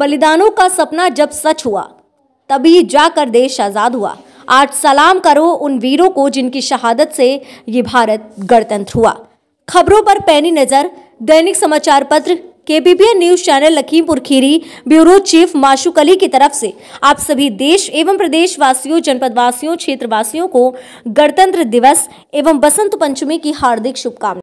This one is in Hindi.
बलिदानों का सपना जब सच हुआ तभी जाकर देश आज़ाद हुआ आज सलाम करो उन वीरों को जिनकी शहादत से ये भारत गणतंत्र हुआ खबरों पर पैनी नज़र दैनिक समाचार पत्र के news channel Lakhimpur Kheri bureau chief Mashuk Ali की तरफ से आप सभी देश एवं प्रदेश वासियों जनपद वासियों क्षेत्र वासियों को गणतंत्र दिवस एवं बसंत पंचमी की हार्दिक शुभकामनाएं